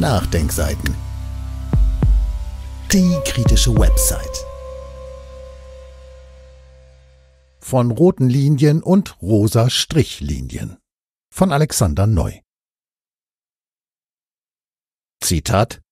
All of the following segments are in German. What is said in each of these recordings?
Nachdenkseiten. Die kritische Website. Von roten Linien und rosa Strichlinien. Von Alexander Neu. Zitat.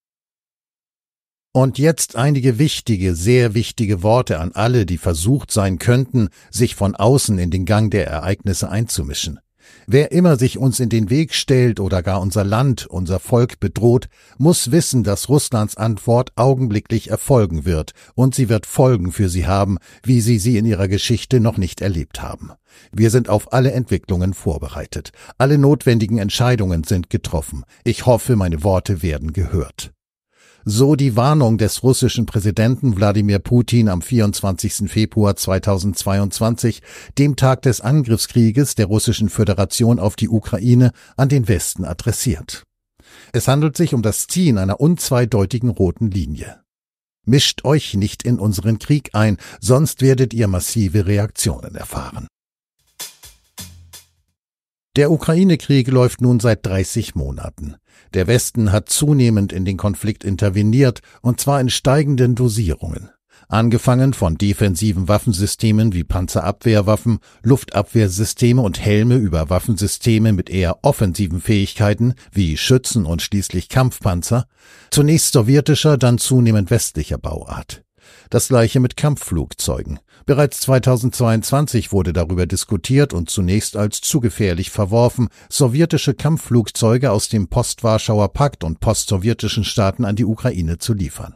Und jetzt einige wichtige, sehr wichtige Worte an alle, die versucht sein könnten, sich von außen in den Gang der Ereignisse einzumischen. Wer immer sich uns in den Weg stellt oder gar unser Land, unser Volk bedroht, muss wissen, dass Russlands Antwort augenblicklich erfolgen wird, und sie wird Folgen für sie haben, wie sie sie in ihrer Geschichte noch nicht erlebt haben. Wir sind auf alle Entwicklungen vorbereitet. Alle notwendigen Entscheidungen sind getroffen. Ich hoffe, meine Worte werden gehört so die Warnung des russischen Präsidenten Wladimir Putin am 24. Februar 2022, dem Tag des Angriffskrieges der russischen Föderation auf die Ukraine, an den Westen adressiert. Es handelt sich um das Ziehen einer unzweideutigen roten Linie. Mischt euch nicht in unseren Krieg ein, sonst werdet ihr massive Reaktionen erfahren. Der Ukraine-Krieg läuft nun seit 30 Monaten. Der Westen hat zunehmend in den Konflikt interveniert, und zwar in steigenden Dosierungen. Angefangen von defensiven Waffensystemen wie Panzerabwehrwaffen, Luftabwehrsysteme und Helme über Waffensysteme mit eher offensiven Fähigkeiten wie Schützen und schließlich Kampfpanzer, zunächst sowjetischer, dann zunehmend westlicher Bauart. Das gleiche mit Kampfflugzeugen. Bereits 2022 wurde darüber diskutiert und zunächst als zu gefährlich verworfen, sowjetische Kampfflugzeuge aus dem Post-Warschauer Pakt und post-sowjetischen Staaten an die Ukraine zu liefern.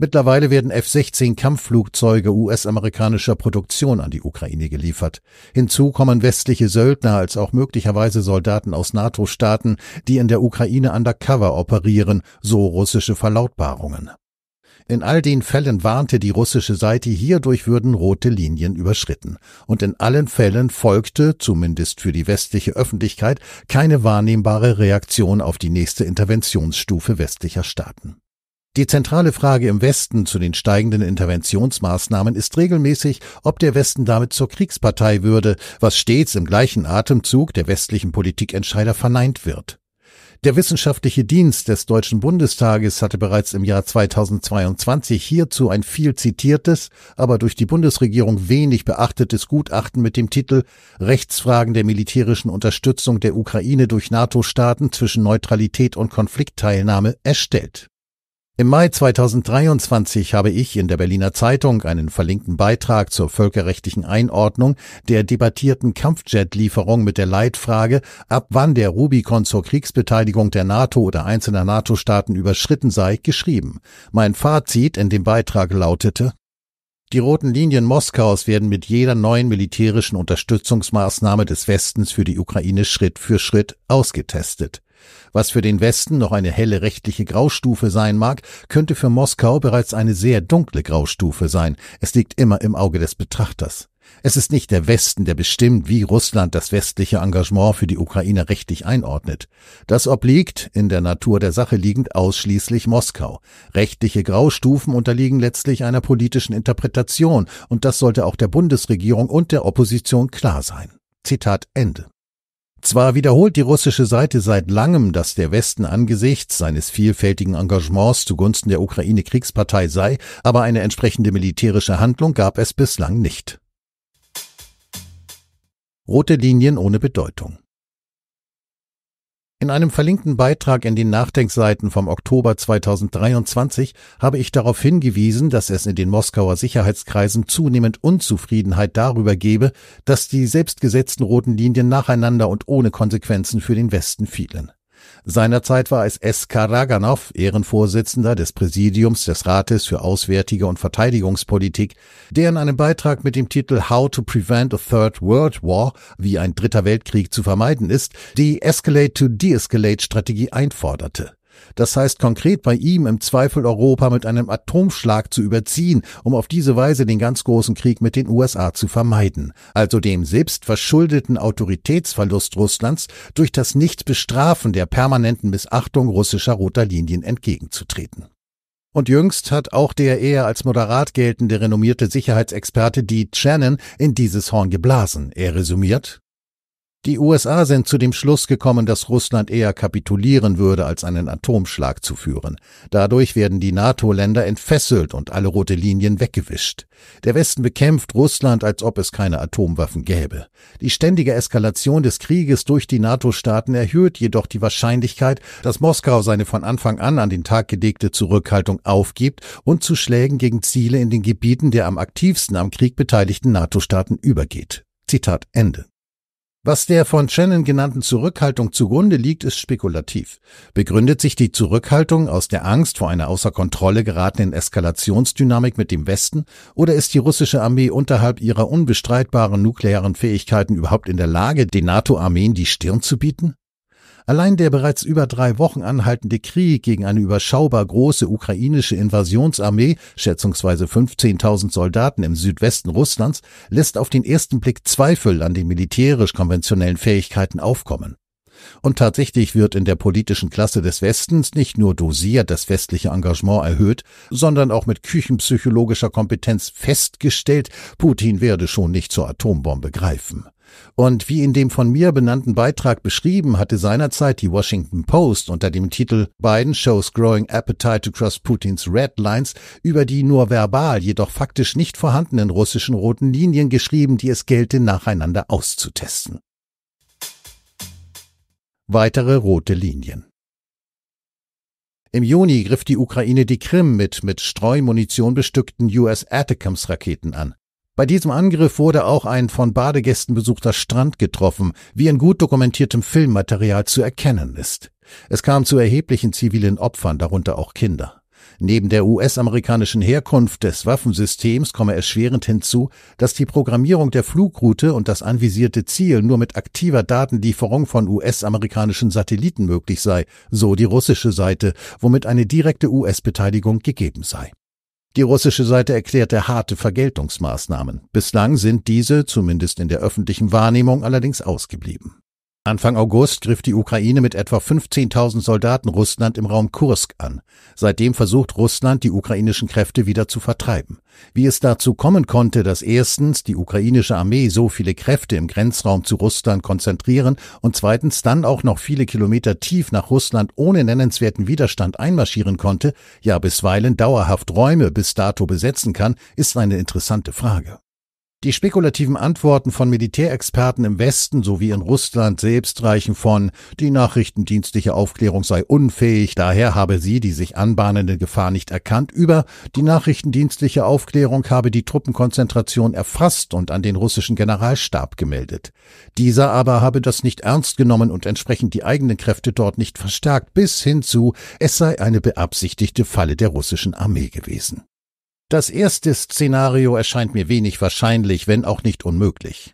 Mittlerweile werden F-16 Kampfflugzeuge US-amerikanischer Produktion an die Ukraine geliefert. Hinzu kommen westliche Söldner als auch möglicherweise Soldaten aus NATO-Staaten, die in der Ukraine undercover operieren, so russische Verlautbarungen. In all den Fällen warnte die russische Seite, hierdurch würden rote Linien überschritten. Und in allen Fällen folgte, zumindest für die westliche Öffentlichkeit, keine wahrnehmbare Reaktion auf die nächste Interventionsstufe westlicher Staaten. Die zentrale Frage im Westen zu den steigenden Interventionsmaßnahmen ist regelmäßig, ob der Westen damit zur Kriegspartei würde, was stets im gleichen Atemzug der westlichen Politikentscheider verneint wird. Der wissenschaftliche Dienst des Deutschen Bundestages hatte bereits im Jahr 2022 hierzu ein viel zitiertes, aber durch die Bundesregierung wenig beachtetes Gutachten mit dem Titel Rechtsfragen der militärischen Unterstützung der Ukraine durch NATO-Staaten zwischen Neutralität und Konfliktteilnahme erstellt im Mai 2023 habe ich in der Berliner Zeitung einen verlinkten Beitrag zur völkerrechtlichen Einordnung der debattierten Kampfjet-Lieferung mit der Leitfrage, ab wann der Rubikon zur Kriegsbeteiligung der NATO oder einzelner NATO-Staaten überschritten sei, geschrieben. Mein Fazit in dem Beitrag lautete, die roten Linien Moskaus werden mit jeder neuen militärischen Unterstützungsmaßnahme des Westens für die Ukraine Schritt für Schritt ausgetestet. Was für den Westen noch eine helle rechtliche Graustufe sein mag, könnte für Moskau bereits eine sehr dunkle Graustufe sein. Es liegt immer im Auge des Betrachters. Es ist nicht der Westen, der bestimmt, wie Russland das westliche Engagement für die Ukraine rechtlich einordnet. Das obliegt, in der Natur der Sache liegend, ausschließlich Moskau. Rechtliche Graustufen unterliegen letztlich einer politischen Interpretation, und das sollte auch der Bundesregierung und der Opposition klar sein. Zitat Ende. Zwar wiederholt die russische Seite seit langem, dass der Westen angesichts seines vielfältigen Engagements zugunsten der Ukraine Kriegspartei sei, aber eine entsprechende militärische Handlung gab es bislang nicht. Rote Linien ohne Bedeutung. In einem verlinkten Beitrag in den Nachdenkseiten vom Oktober 2023 habe ich darauf hingewiesen, dass es in den Moskauer Sicherheitskreisen zunehmend Unzufriedenheit darüber gebe, dass die selbstgesetzten roten Linien nacheinander und ohne Konsequenzen für den Westen fielen. Seinerzeit war es S. Karaganov, Ehrenvorsitzender des Präsidiums des Rates für Auswärtige und Verteidigungspolitik, der in einem Beitrag mit dem Titel How to Prevent a Third World War, wie ein dritter Weltkrieg zu vermeiden ist, die Escalate-to-Deescalate-Strategie einforderte. Das heißt konkret bei ihm im Zweifel Europa mit einem Atomschlag zu überziehen, um auf diese Weise den ganz großen Krieg mit den USA zu vermeiden, also dem selbstverschuldeten Autoritätsverlust Russlands durch das Nichtbestrafen der permanenten Missachtung russischer roter Linien entgegenzutreten. Und jüngst hat auch der eher als moderat geltende renommierte Sicherheitsexperte Dee Shannon in dieses Horn geblasen. Er resümiert, die USA sind zu dem Schluss gekommen, dass Russland eher kapitulieren würde, als einen Atomschlag zu führen. Dadurch werden die NATO-Länder entfesselt und alle rote Linien weggewischt. Der Westen bekämpft Russland, als ob es keine Atomwaffen gäbe. Die ständige Eskalation des Krieges durch die NATO-Staaten erhöht jedoch die Wahrscheinlichkeit, dass Moskau seine von Anfang an an den Tag gelegte Zurückhaltung aufgibt und zu Schlägen gegen Ziele in den Gebieten der am aktivsten am Krieg beteiligten NATO-Staaten übergeht. Zitat Ende. Was der von Shannon genannten Zurückhaltung zugrunde liegt, ist spekulativ. Begründet sich die Zurückhaltung aus der Angst vor einer außer Kontrolle geratenen Eskalationsdynamik mit dem Westen oder ist die russische Armee unterhalb ihrer unbestreitbaren nuklearen Fähigkeiten überhaupt in der Lage, den NATO-Armeen die Stirn zu bieten? Allein der bereits über drei Wochen anhaltende Krieg gegen eine überschaubar große ukrainische Invasionsarmee, schätzungsweise 15.000 Soldaten im Südwesten Russlands, lässt auf den ersten Blick Zweifel an den militärisch konventionellen Fähigkeiten aufkommen. Und tatsächlich wird in der politischen Klasse des Westens nicht nur dosiert das westliche Engagement erhöht, sondern auch mit küchenpsychologischer Kompetenz festgestellt, Putin werde schon nicht zur Atombombe greifen. Und wie in dem von mir benannten Beitrag beschrieben, hatte seinerzeit die Washington Post unter dem Titel Biden shows growing appetite to cross Putins red lines über die nur verbal, jedoch faktisch nicht vorhandenen russischen roten Linien geschrieben, die es gelte, nacheinander auszutesten. Weitere rote Linien. Im Juni griff die Ukraine die Krim mit mit Streumunition bestückten US-Atacams-Raketen an. Bei diesem Angriff wurde auch ein von Badegästen besuchter Strand getroffen, wie in gut dokumentiertem Filmmaterial zu erkennen ist. Es kam zu erheblichen zivilen Opfern, darunter auch Kinder. Neben der US-amerikanischen Herkunft des Waffensystems komme erschwerend hinzu, dass die Programmierung der Flugroute und das anvisierte Ziel nur mit aktiver Datenlieferung von US-amerikanischen Satelliten möglich sei, so die russische Seite, womit eine direkte US-Beteiligung gegeben sei die russische Seite erklärte harte Vergeltungsmaßnahmen. Bislang sind diese, zumindest in der öffentlichen Wahrnehmung, allerdings ausgeblieben. Anfang August griff die Ukraine mit etwa 15.000 Soldaten Russland im Raum Kursk an. Seitdem versucht Russland, die ukrainischen Kräfte wieder zu vertreiben. Wie es dazu kommen konnte, dass erstens die ukrainische Armee so viele Kräfte im Grenzraum zu Russland konzentrieren und zweitens dann auch noch viele Kilometer tief nach Russland ohne nennenswerten Widerstand einmarschieren konnte, ja bisweilen dauerhaft Räume bis dato besetzen kann, ist eine interessante Frage. Die spekulativen Antworten von Militärexperten im Westen sowie in Russland selbst reichen von, die nachrichtendienstliche Aufklärung sei unfähig, daher habe sie die sich anbahnende Gefahr nicht erkannt, über, die nachrichtendienstliche Aufklärung habe die Truppenkonzentration erfasst und an den russischen Generalstab gemeldet. Dieser aber habe das nicht ernst genommen und entsprechend die eigenen Kräfte dort nicht verstärkt, bis hin zu, es sei eine beabsichtigte Falle der russischen Armee gewesen. Das erste Szenario erscheint mir wenig wahrscheinlich, wenn auch nicht unmöglich.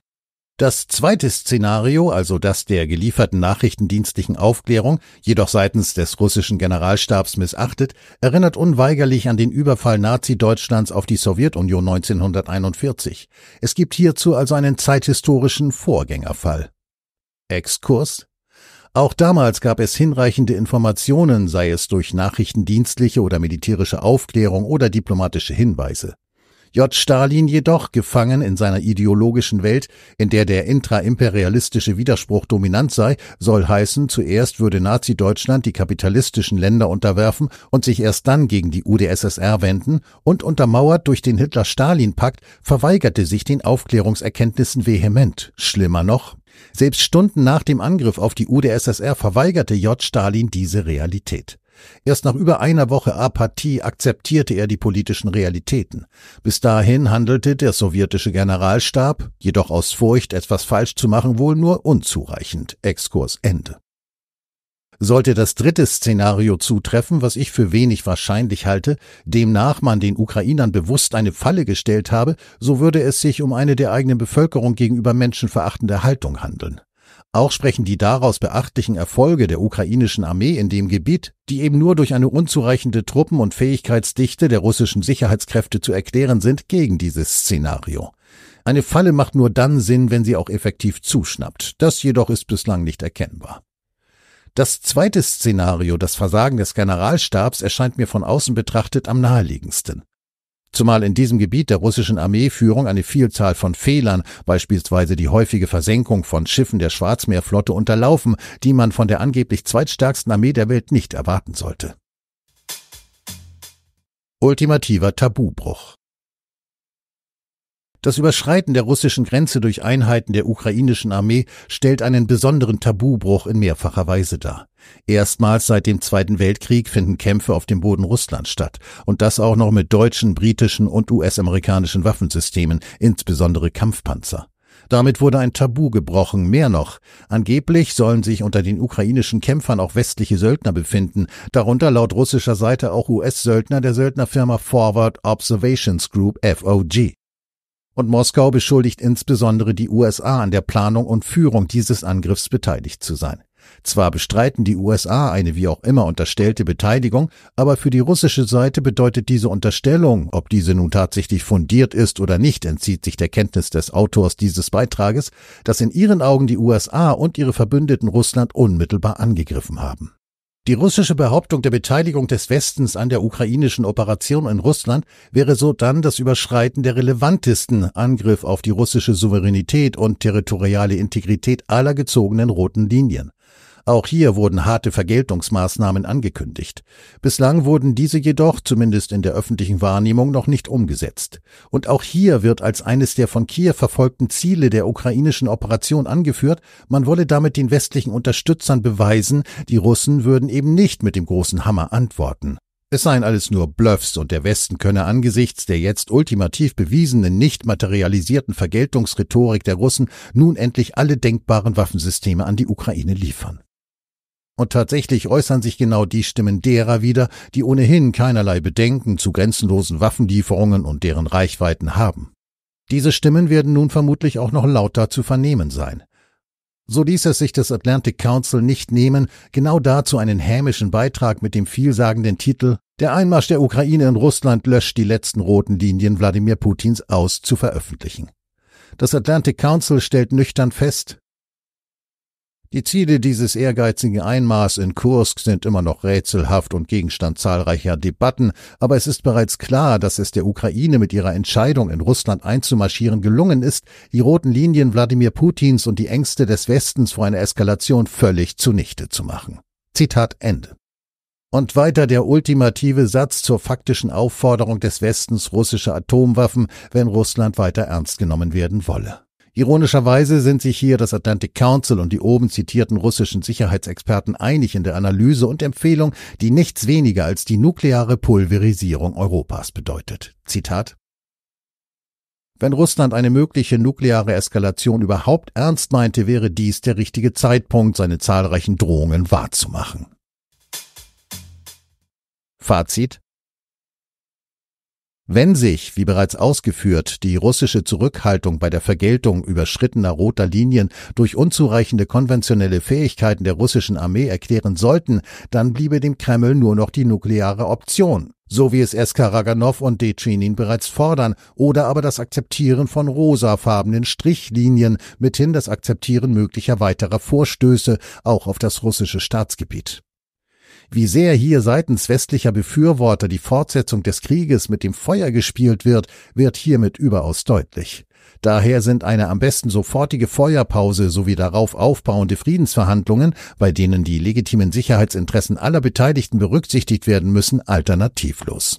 Das zweite Szenario, also das der gelieferten nachrichtendienstlichen Aufklärung, jedoch seitens des russischen Generalstabs missachtet, erinnert unweigerlich an den Überfall Nazi-Deutschlands auf die Sowjetunion 1941. Es gibt hierzu also einen zeithistorischen Vorgängerfall. Exkurs auch damals gab es hinreichende Informationen, sei es durch nachrichtendienstliche oder militärische Aufklärung oder diplomatische Hinweise. J. Stalin jedoch, gefangen in seiner ideologischen Welt, in der der intraimperialistische Widerspruch dominant sei, soll heißen, zuerst würde Nazi-Deutschland die kapitalistischen Länder unterwerfen und sich erst dann gegen die UdSSR wenden und untermauert durch den Hitler-Stalin-Pakt verweigerte sich den Aufklärungserkenntnissen vehement. Schlimmer noch, selbst Stunden nach dem Angriff auf die UdSSR verweigerte J. Stalin diese Realität. Erst nach über einer Woche Apathie akzeptierte er die politischen Realitäten. Bis dahin handelte der sowjetische Generalstab, jedoch aus Furcht, etwas falsch zu machen, wohl nur unzureichend. Exkurs Ende. Sollte das dritte Szenario zutreffen, was ich für wenig wahrscheinlich halte, demnach man den Ukrainern bewusst eine Falle gestellt habe, so würde es sich um eine der eigenen Bevölkerung gegenüber menschenverachtende Haltung handeln. Auch sprechen die daraus beachtlichen Erfolge der ukrainischen Armee in dem Gebiet, die eben nur durch eine unzureichende Truppen- und Fähigkeitsdichte der russischen Sicherheitskräfte zu erklären sind, gegen dieses Szenario. Eine Falle macht nur dann Sinn, wenn sie auch effektiv zuschnappt. Das jedoch ist bislang nicht erkennbar. Das zweite Szenario, das Versagen des Generalstabs, erscheint mir von außen betrachtet am naheliegendsten zumal in diesem Gebiet der russischen Armeeführung eine Vielzahl von Fehlern, beispielsweise die häufige Versenkung von Schiffen der Schwarzmeerflotte unterlaufen, die man von der angeblich zweitstärksten Armee der Welt nicht erwarten sollte. Ultimativer Tabubruch das Überschreiten der russischen Grenze durch Einheiten der ukrainischen Armee stellt einen besonderen Tabubruch in mehrfacher Weise dar. Erstmals seit dem Zweiten Weltkrieg finden Kämpfe auf dem Boden Russlands statt, und das auch noch mit deutschen, britischen und US-amerikanischen Waffensystemen, insbesondere Kampfpanzer. Damit wurde ein Tabu gebrochen, mehr noch. Angeblich sollen sich unter den ukrainischen Kämpfern auch westliche Söldner befinden, darunter laut russischer Seite auch US-Söldner der Söldnerfirma Forward Observations Group FOG und Moskau beschuldigt insbesondere die USA an der Planung und Führung dieses Angriffs beteiligt zu sein. Zwar bestreiten die USA eine wie auch immer unterstellte Beteiligung, aber für die russische Seite bedeutet diese Unterstellung, ob diese nun tatsächlich fundiert ist oder nicht, entzieht sich der Kenntnis des Autors dieses Beitrages, dass in ihren Augen die USA und ihre Verbündeten Russland unmittelbar angegriffen haben. Die russische Behauptung der Beteiligung des Westens an der ukrainischen Operation in Russland wäre so dann das Überschreiten der relevantesten Angriff auf die russische Souveränität und territoriale Integrität aller gezogenen roten Linien. Auch hier wurden harte Vergeltungsmaßnahmen angekündigt. Bislang wurden diese jedoch, zumindest in der öffentlichen Wahrnehmung, noch nicht umgesetzt. Und auch hier wird als eines der von Kiew verfolgten Ziele der ukrainischen Operation angeführt, man wolle damit den westlichen Unterstützern beweisen, die Russen würden eben nicht mit dem großen Hammer antworten. Es seien alles nur Bluffs und der Westen könne angesichts der jetzt ultimativ bewiesenen, nicht materialisierten Vergeltungsrhetorik der Russen nun endlich alle denkbaren Waffensysteme an die Ukraine liefern. Und tatsächlich äußern sich genau die Stimmen derer wieder, die ohnehin keinerlei Bedenken zu grenzenlosen Waffenlieferungen und deren Reichweiten haben. Diese Stimmen werden nun vermutlich auch noch lauter zu vernehmen sein. So ließ es sich das Atlantic Council nicht nehmen, genau dazu einen hämischen Beitrag mit dem vielsagenden Titel Der Einmarsch der Ukraine in Russland löscht die letzten roten Linien Wladimir Putins aus zu veröffentlichen. Das Atlantic Council stellt nüchtern fest, die Ziele dieses ehrgeizigen Einmaß in Kursk sind immer noch rätselhaft und Gegenstand zahlreicher Debatten, aber es ist bereits klar, dass es der Ukraine mit ihrer Entscheidung, in Russland einzumarschieren, gelungen ist, die roten Linien Wladimir Putins und die Ängste des Westens vor einer Eskalation völlig zunichte zu machen. Zitat Ende. Und weiter der ultimative Satz zur faktischen Aufforderung des Westens russische Atomwaffen, wenn Russland weiter ernst genommen werden wolle. Ironischerweise sind sich hier das Atlantic Council und die oben zitierten russischen Sicherheitsexperten einig in der Analyse und Empfehlung, die nichts weniger als die nukleare Pulverisierung Europas bedeutet. Zitat wenn Russland eine mögliche nukleare Eskalation überhaupt ernst meinte, wäre dies der richtige Zeitpunkt, seine zahlreichen Drohungen wahrzumachen. Fazit wenn sich, wie bereits ausgeführt, die russische Zurückhaltung bei der Vergeltung überschrittener roter Linien durch unzureichende konventionelle Fähigkeiten der russischen Armee erklären sollten, dann bliebe dem Kreml nur noch die nukleare Option, so wie es Eskaraganov und Dechenin bereits fordern, oder aber das Akzeptieren von rosafarbenen Strichlinien, mithin das Akzeptieren möglicher weiterer Vorstöße, auch auf das russische Staatsgebiet wie sehr hier seitens westlicher Befürworter die Fortsetzung des Krieges mit dem Feuer gespielt wird, wird hiermit überaus deutlich. Daher sind eine am besten sofortige Feuerpause sowie darauf aufbauende Friedensverhandlungen, bei denen die legitimen Sicherheitsinteressen aller Beteiligten berücksichtigt werden müssen, alternativlos.